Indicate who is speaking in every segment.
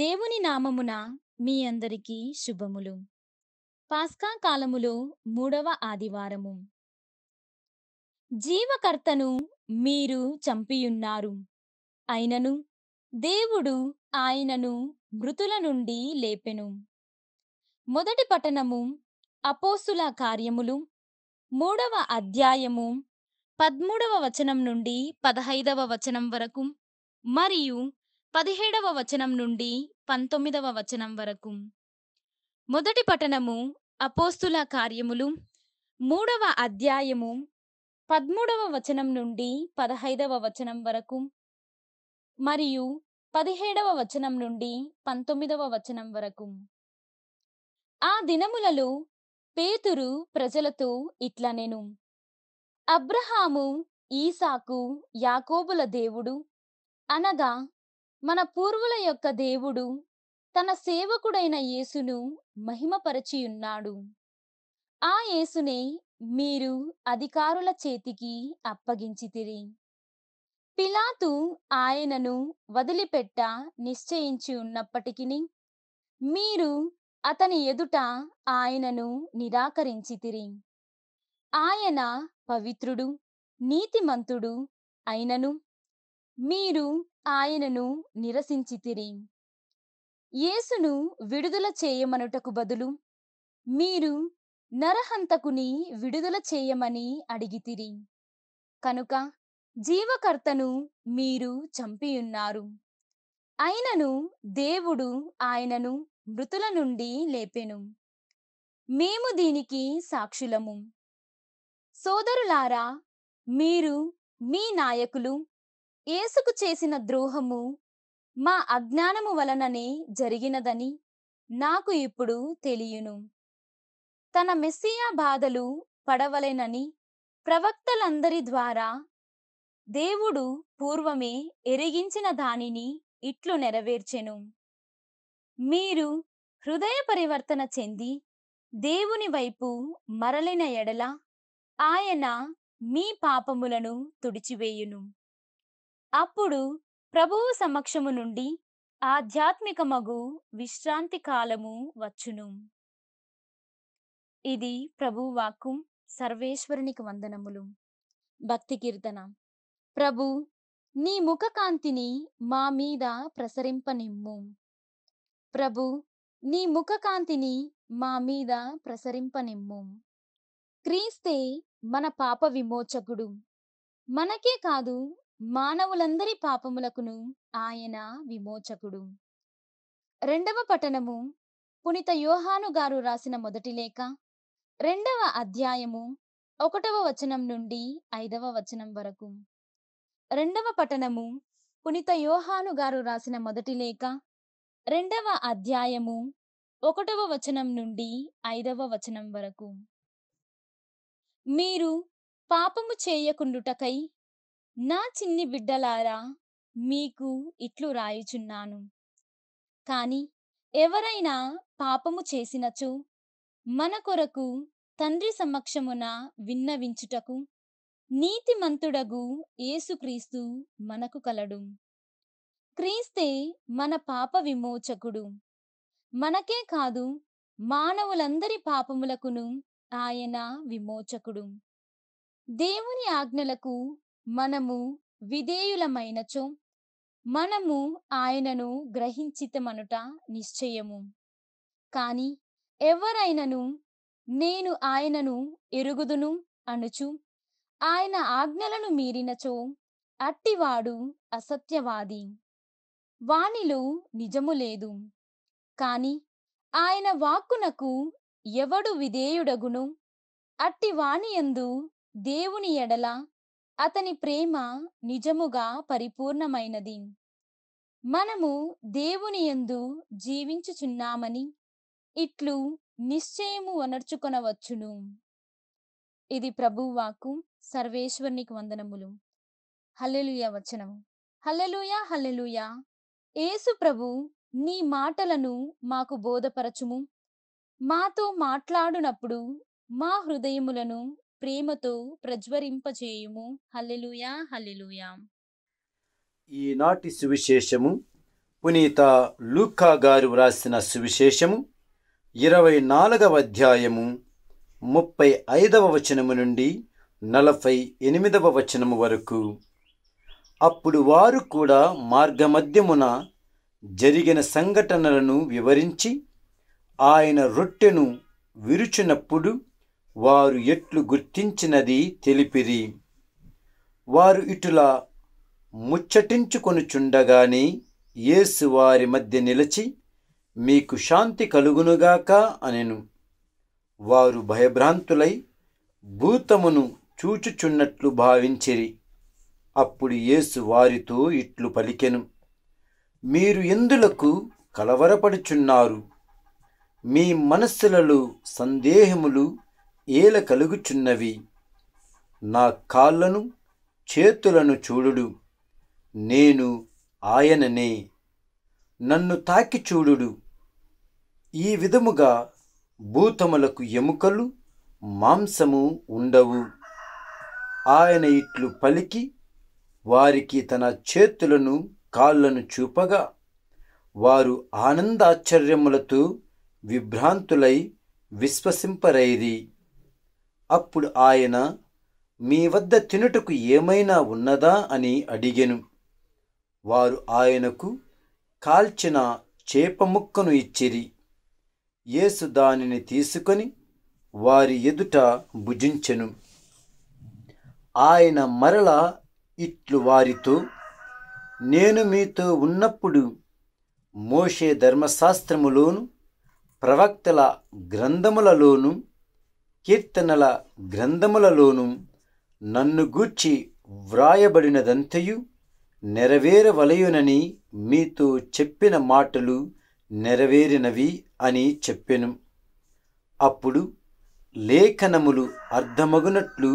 Speaker 1: దేవుని నామమున మీ అందరికీ శుభములు పాస్కా కాలములో మూడవ ఆదివారము జీవకర్తను మీరు చంపియున్నారు అయినను దేవుడు ఆయనను మృతుల నుండి లేపెను మొదటి పట్టణము అపోసుల కార్యములు మూడవ అధ్యాయము పద్మూడవ వచనం నుండి పదహైదవ వచనం వరకు మరియు పదిహేడవ వచనం నుండి పంతొమ్మిదవ వచనం వరకు మొదటి పఠనము అపోస్తుల కార్యములు మూడవ అధ్యాయము పదమూడవ వచనం నుండి పదహైదవ వచనం వరకు మరియు పదిహేడవ వచనం నుండి పంతొమ్మిదవ వచనం వరకు ఆ దినములలో పేతురు ప్రజలతో ఇట్లనెను నేను అబ్రహాము ఈసాకు యాకోబుల దేవుడు అనగా మన పూర్వుల యొక్క దేవుడు తన సేవకుడైన యేసును మహిమపరచియున్నాడు ఆ యేసునే మీరు అధికారుల చేతికి అప్పగించితిరి పిలాతు ఆయనను వదిలిపెట్ట నిశ్చయించి ఉన్నప్పటికీ మీరు అతని ఎదుట ఆయనను నిరాకరించితిరి ఆయన పవిత్రుడు నీతిమంతుడు అయినను మీరు ఆయనను నిరసించితిరి యేసును విడుదల చేయమనుటకు బదులు మీరు నరహంతకుని విడుదల చేయమని అడిగితిరి కనుక జీవకర్తను మీరు చంపియున్నారు అయినను దేవుడు ఆయనను మృతుల నుండి లేపెను మేము దీనికి సాక్షులము సోదరులారా మీరు మీ నాయకులు యేసుకు చేసిన ద్రోహము మా అజ్ఞానము వలననే జరిగినదని నాకు ఇప్పుడు తెలియను తన మెస్సియా బాధలు పడవలెనని ప్రవక్తలందరి ద్వారా దేవుడు పూర్వమే ఎరిగించిన దానిని ఇట్లు నెరవేర్చెను మీరు హృదయ పరివర్తన చెంది దేవుని వైపు మరలిన ఎడల ఆయన మీ పాపములను తుడిచివేయును అప్పుడు ప్రభువు సమక్షము నుండి ఆధ్యాత్మిక మగు విశ్రాంతి కాలము వచ్చును ఇది ప్రభు వాక్కు సర్వేశ్వరునికి వందనములు భక్తి కీర్తన ప్రభు నీ ముఖకాంతిని మా మీద ప్రసరింపనిమ్ము ప్రభు నీ ముఖకాంతిని మా మీద ప్రసరింపనిమ్ము క్రీస్తే మన పాప విమోచకుడు మనకే కాదు మానవులందరి పాపములకును ఆయన విమోచకుడు రెండవ పఠనము పునిత యోహాను గారు రాసిన మొదటి లేఖ రెండవ అధ్యాయము ఒకటవ వచనం నుండి ఐదవ వచనం వరకు రెండవ పఠనము పునిత యోహాను గారు రాసిన మొదటి లేఖ రెండవ అధ్యాయము ఒకటవ వచనం నుండి ఐదవ వచనం వరకు మీరు పాపము చేయకుండుటకై నా చిన్ని బిడ్డలారా మీకు ఇట్లు రాయుచున్నాను కాని ఎవరైనా పాపము చేసినచో మన కొరకు తండ్రి సమక్షమున విన్నవించుటకు నీతిమంతుడగు ఏసుక్రీస్తు మనకు కలడు క్రీస్తే మన పాప విమోచకుడు మనకే కాదు మానవులందరి పాపములకును ఆయన విమోచకుడు దేవుని ఆజ్ఞలకు మనము విధేయులమైనచో మనము ఆయనను గ్రహించితమనుట నిశ్చయము కాని ఎవరైనను నేను ఆయనను ఎరుగుదును అనుచు ఆయన ఆజ్ఞలను మీరినచో అట్టివాడు అసత్యవాది వానిలో నిజము లేదు కాని ఆయన వాక్కునకు ఎవడు విధేయుడగును అట్టి వాణియందు దేవుని ఎడల అతని ప్రేమ నిజముగా పరిపూర్ణమైనది మనము దేవుని యందు జీవించుచున్నామని ఇట్లు నిశ్చయము వనర్చుకొనవచ్చును ఇది ప్రభువాకు సర్వేశ్వరునికి వందనములు హల్లెలుయ వచనం హల్లెలుయ హల్లెలుయ యేసు ప్రభు నీ మాటలను మాకు బోధపరచుము మాతో మాట్లాడునప్పుడు మా హృదయములను ప్రేమతో ప్రజ్వరింపచేయుము హల్లెలూయా హల్లెలూయా
Speaker 2: ఈనాటి సువిశేషము పునీత లూకా గారు వ్రాసిన సువిశేషము ఇరవై నాలుగవ అధ్యాయము ముప్పై ఐదవ వచనము నుండి నలభై ఎనిమిదవ వచనము వరకు అప్పుడు వారు కూడా మార్గమధ్యమున జరిగిన సంఘటనలను వివరించి ఆయన రొట్టెను విరుచునప్పుడు వారు ఎట్లు గుర్తించినది తెలిపిరి వారు ఇటులా ముచ్చటించుకొనుచుండగానే యేసు వారి మధ్య నిలిచి మీకు శాంతి కలుగునుగాక అనెను వారు భయభ్రాంతులై భూతమును చూచుచున్నట్లు భావించిరి అప్పుడు యేసు వారితో ఇట్లు పలికెను మీరు ఎందులకు కలవరపడుచున్నారు మీ మనస్సులలో సందేహములు ఏల కలుగుచున్నవి నా కాళ్ళను చేతులను చూడుడు నేను ఆయననే నన్ను తాకి చూడుడు ఈ విధముగా భూతములకు ఎముకలు మాంసము ఉండవు ఆయన ఇట్లు పలికి వారికి తన చేతులను కాళ్ళను చూపగా వారు ఆనందాశ్చర్యములతో విభ్రాంతులై విశ్వసింపరైరి అప్పుడు ఆయన మీ వద్ద తినుటకు ఏమైనా ఉన్నదా అని అడిగెను వారు ఆయనకు కాల్చిన చేప ముక్కను ఇచ్చిరి యేసు దానిని తీసుకొని వారి ఎదుట భుజించెను ఆయన మరల ఇట్లు వారితో నేను మీతో ఉన్నప్పుడు మోషే ధర్మశాస్త్రములోను ప్రవక్తల గ్రంథములలోనూ కీర్తనల గ్రంథములలోనూ నన్ను గూర్చి వ్రాయబడినదంతయు నెరవేరవలయునని మీతో చెప్పిన మాటలు నెరవేరినవి అని చెప్పెను అప్పుడు లేఖనములు అర్థమగునట్లు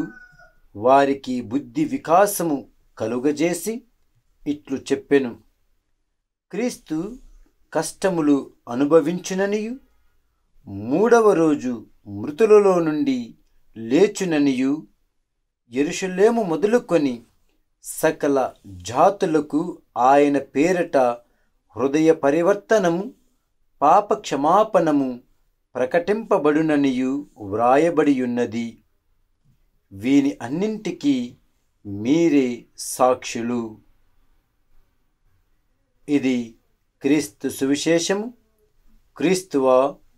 Speaker 2: వారికి బుద్ధి వికాసము కలుగజేసి ఇట్లు చెప్పెను క్రీస్తు కష్టములు అనుభవించుననియు మూడవ రోజు మృతులలో నుండి లేచుననియు ఎరుషులేము మొదలుకొని సకల జాతులకు ఆయన పేరట హృదయ పరివర్తనము పాప ప్రకటింపబడుననియు వ్రాయబడియున్నది వీని అన్నింటికీ మీరే సాక్షులు ఇది క్రీస్తు సువిశేషము క్రీస్తువా